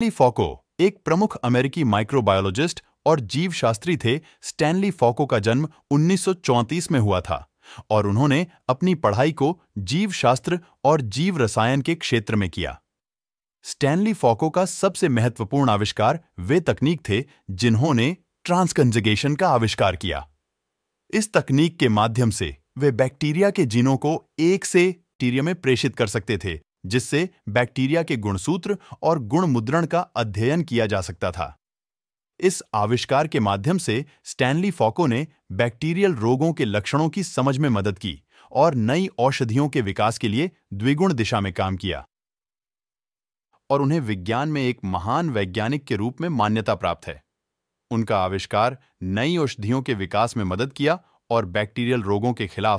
Stanley फॉको एक प्रमुख अमेरिकी माइक्रोबायोलॉजिस्ट और जीवशास्त्री थे स्टैनली फॉको का जन्म 1934 में हुआ था और उन्होंने अपनी पढ़ाई को जीवशास्त्र और जीव रसायन के क्षेत्र में किया स्टैनली फॉको का सबसे महत्वपूर्ण आविष्कार वे तकनीक थे जिन्होंने ट्रांसकंजगेशन का आविष्कार किया इस तकनीक के माध्यम से वे बैक्टीरिया के जीनों को एक से टीरिया में प्रेषित कर सकते थे जिससे बैक्टीरिया के गुणसूत्र और गुण मुद्रण का अध्ययन किया जा सकता था इस आविष्कार के माध्यम से स्टैनली फॉको ने बैक्टीरियल रोगों के लक्षणों की समझ में मदद की और नई औषधियों के विकास के लिए द्विगुण दिशा में काम किया और उन्हें विज्ञान में एक महान वैज्ञानिक के रूप में मान्यता प्राप्त है उनका आविष्कार नई औषधियों के विकास में मदद किया और बैक्टीरियल रोगों के खिलाफ